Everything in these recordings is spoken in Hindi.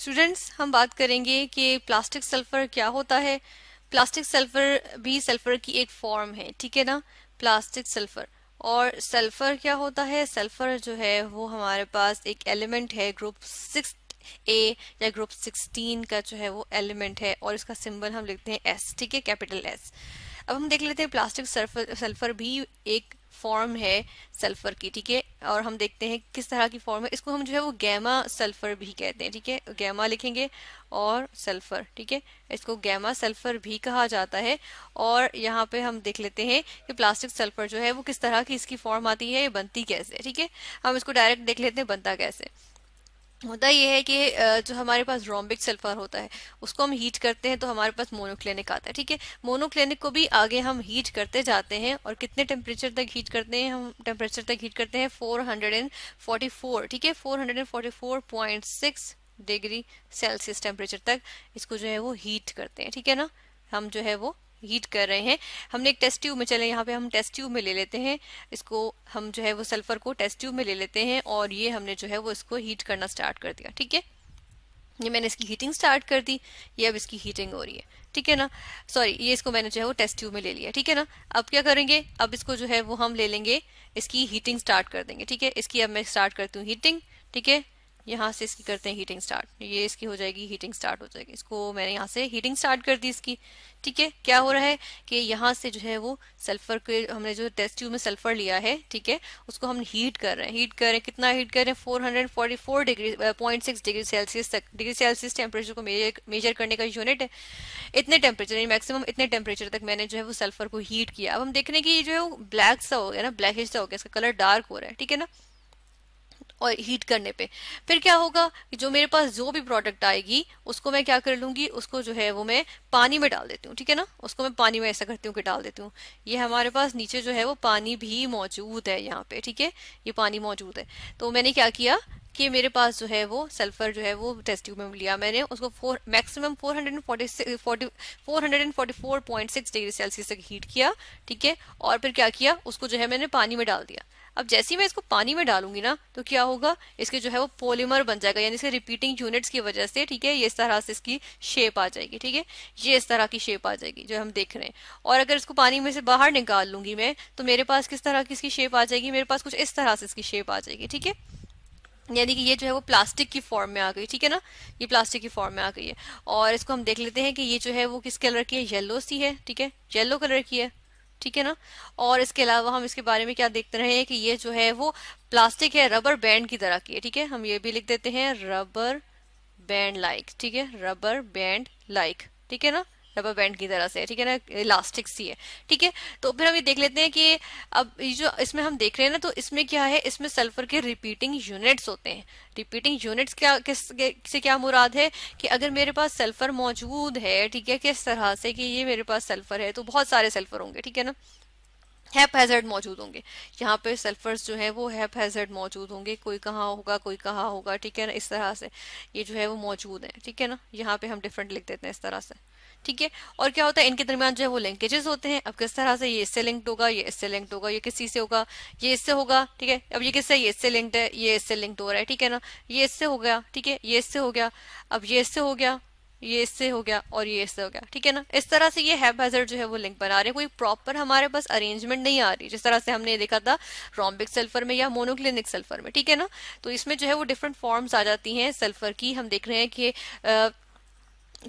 स्टूडेंट्स हम बात करेंगे कि प्लास्टिक सल्फर क्या होता है प्लास्टिक सल्फर भी सल्फर की एक फॉर्म है ठीक है ना प्लास्टिक सल्फर और सल्फर क्या होता है सल्फर जो है वो हमारे पास एक एलिमेंट है ग्रुप सिक्स ए या ग्रुप सिक्सटीन का जो है वो एलिमेंट है और इसका सिंबल हम लिखते हैं एस ठीक है कैपिटल एस अब हम देख लेते हैं प्लास्टिक सल्फर सल्फर भी एक फॉर्म है सल्फर की ठीक है और हम देखते हैं किस तरह की फॉर्म है इसको हम जो है वो गैमा सल्फर भी कहते हैं ठीक है गैमा लिखेंगे और सल्फर ठीक है इसको गैमा सल्फर भी कहा जाता है और यहाँ पे हम देख लेते हैं कि प्लास्टिक सल्फर जो है वो किस तरह की इसकी फॉर्म आती है ये बनती कैसे ठीक है हम इसको डायरेक्ट देख लेते हैं बनता कैसे होता यह है कि जो हमारे पास रोम्बिक सल्फर होता है उसको हम हीट करते हैं तो हमारे पास मोनोक्लिनिक आता है ठीक है मोनोक्लिनिक को भी आगे हम हीट करते जाते हैं और कितने टेम्परेचर तक हीट करते हैं हम टेम्परेचर तक हीट करते हैं 444 ठीक है 444.6 डिग्री सेल्सियस टेम्परेचर तक इसको जो है वो हीट करते हैं ठीक है ना हम जो है वो हीट कर रहे हैं हमने एक टेस्ट ट्यूब में चले यहाँ पे हम टेस्ट ट्यूब में ले लेते हैं इसको हम जो है वो सल्फर को टेस्ट ट्यूब में ले लेते हैं और ये हमने जो है वो इसको हीट करना स्टार्ट कर दिया ठीक है ये मैंने इसकी हीटिंग स्टार्ट कर दी ये अब इसकी हीटिंग हो रही है ठीक है ना सॉरी ये इसको मैंने जो है वो टेस्ट ट्यूब में ले लिया ठीक है ना अब क्या करेंगे अब इसको जो है वो हम ले लेंगे इसकी हीटिंग स्टार्ट कर देंगे ठीक है इसकी अब मैं स्टार्ट करती हूँ हीटिंग ठीक है यहाँ से इसकी करते हैं हीटिंग स्टार्ट ये इसकी हो जाएगी हीटिंग स्टार्ट हो जाएगी इसको मैंने यहाँ से हीटिंग स्टार्ट कर दी इसकी ठीक है क्या हो रहा है कि यहाँ से जो है वो सल्फर के हमने जो टेस्ट ट्यूब में सल्फर लिया है ठीक है उसको हम हीट कर रहे हैं हीट कर रहे हैं कितना हीट कर रहे हैं four hundred forty four degree point six degree Celsius तक डिग्री सेल्सियस टेम्परेचर को मेजर करने का यूनिट है इतने टेम्परेचर मैक्सिमम इतने टेम्परेचर तक मैंने जो है वो सल्फर को हीट किया अब हम देख रहे हैं कि जो है वो ब्लैक सा हो गया ना ब्लैकिश सा हो गया इसका कलर डार्क हो रहा है ठीक है ना और हीट करने पे फिर क्या होगा जो मेरे पास जो भी प्रोडक्ट आएगी उसको मैं क्या कर लूँगी उसको जो है वो मैं पानी में डाल देती हूँ ठीक है ना उसको मैं पानी में ऐसा करती हूँ कि डाल देती हूँ ये हमारे पास नीचे जो है वो पानी भी मौजूद है यहाँ पे ठीक है ये पानी मौजूद है तो मैंने क्या किया कि मेरे पास जो है वो सल्फर जो है वो टेस्ट ट्यूब में लिया मैंने उसको four maximum point six degree Celsius तक हीट किया ठीक है और फिर क्या किया उसको जो है मैंने पानी में डाल दिया अब जैसे ही मैं इसको पानी में डालूंगी ना तो क्या होगा इसके जो है वो पॉलीमर बन जाएगा यानी इसके रिपीटिंग यूनिट्स की वजह से ठीक है ये इस तरह से इसकी शेप आ जाएगी ठीक है ये इस तरह की शेप आ जाएगी जो हम देख रहे हैं और अगर इसको पानी में से बाहर निकाल लूंगी मैं तो मेरे पास किस तरह की इसकी शेप आ जाएगी मेरे पास कुछ इस तरह से इसकी शेप आ जाएगी ठीक है यानी कि ये जो है वो प्लास्टिक की फॉर्म में आ गई ठीक है ना ये प्लास्टिक की फॉर्म में आ गई है और इसको हम देख लेते हैं कि ये जो है वो किस कलर की है येलो सी है ठीक है येलो कलर की है ठीक है ना और इसके अलावा हम इसके बारे में क्या देखते रहे कि ये जो है वो प्लास्टिक है रबर बैंड की तरह की है ठीक है हम ये भी लिख देते हैं रबर बैंड लाइक ठीक है रबर बैंड लाइक ठीक है ना रबर बैंड की तरह से ठीक है ना इलास्टिक सी है ठीक है तो फिर हम ये देख लेते हैं कि अब ये जो इसमें हम देख रहे हैं ना तो इसमें क्या है इसमें सल्फर के रिपीटिंग यूनिट्स होते हैं रिपीटिंग यूनिट्स क्या किस से क्या मुराद है कि अगर मेरे पास सल्फर मौजूद है ठीक है किस तरह से कि ये मेरे पास सल्फर है तो बहुत सारे सल्फर होंगे ठीक है ना हैप हैजर्ड मौजूद होंगे यहाँ पे सल्फर्स जो है वो हैप हैजर्ड मौजूद होंगे कोई कहाँ होगा कोई कहाँ होगा ठीक है ना इस तरह से ये जो है वो मौजूद है ठीक है ना यहाँ पे हम डिफरेंट लिख देते हैं इस तरह से ठीक है और क्या होता है इनके दरमियान जो है वो लिंकेजेस होते हैं अब किस तरह से ये इससे लिंक्ड होगा ये इससे लिंक्ड होगा ये किसी से होगा ये इससे होगा ठीक है अब ये किससे ये इससे लिंक्ड है ये इससे लिंक्ड हो रहा है ठीक है ना ये इससे हो गया ठीक है ये इससे हो गया अब ये इससे हो गया ये इससे हो गया और ये इससे हो गया ठीक है ना इस तरह से ये हैप हैजर्ड जो है वो लिंक बना रहे हैं कोई प्रॉपर हमारे पास अरेंजमेंट नहीं आ रही जिस तरह से हमने देखा था रॉम्बिक सल्फर में या मोनोक्लिनिक सल्फर में ठीक है ना तो इसमें जो है वो डिफरेंट फॉर्म्स आ जाती हैं सल्फर की हम देख रहे हैं कि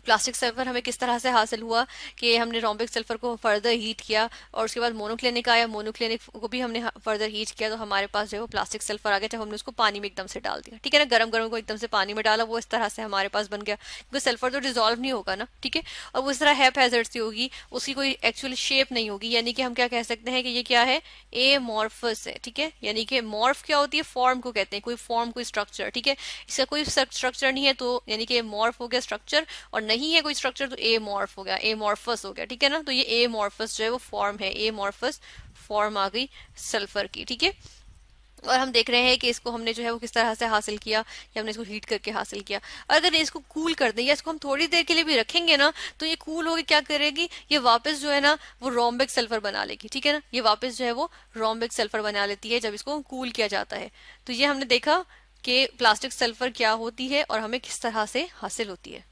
प्लास्टिक सल्फर हमें किस तरह से हासिल हुआ कि हमने रोम्बिक सल्फर को फर्दर हीट किया और उसके बाद मोनोक्लिनिक आया मोनोक्लिनिक को भी हमने फर्दर हीट किया तो हमारे पास जो है वो प्लास्टिक सल्फर आ गया जब हमने उसको पानी में एकदम से डाल दिया ठीक है ना गर्म गर्म को एकदम से पानी में डाला वो इस तरह से हमारे पास बन गया क्योंकि सल्फर तो डिजोल्व नहीं होगा ना ठीक है और वो इस तरह हैप हैजर्ड सी होगी उसकी कोई एक्चुअल शेप नहीं होगी यानी कि हम क्या कह सकते हैं कि ये क्या है ए मॉर्फस है ठीक है यानी कि मॉर्फ क्या होती है फॉर्म को कहते हैं कोई फॉर्म कोई स्ट्रक्चर ठीक है इसका कोई स्ट्रक्चर नहीं है तो यानी कि मॉर्फ हो गया स्ट्रक्चर और और नहीं है कोई स्ट्रक्चर तो ए मॉर्फ हो गया ए मॉर्फस हो गया ठीक है ना तो ये ए मॉर्फस जो है वो फॉर्म है ए मॉर्फस फॉर्म आ गई सल्फर की ठीक है और हम देख रहे हैं कि इसको हमने जो है वो किस तरह से हासिल किया कि हमने इसको हीट करके हासिल किया अगर इसको कूल कर दें या इसको हम थोड़ी देर के लिए भी रखेंगे ना तो ये कूल होकर क्या करेगी ये वापस जो है ना वो रोम्बिक सल्फर बना लेगी ठीक है ना ये वापस जो है वो रोम्बिक सल्फर बना लेती है जब इसको कूल किया जाता है तो ये हमने देखा कि प्लास्टिक सल्फर क्या होती है और हमें किस तरह से हासिल होती है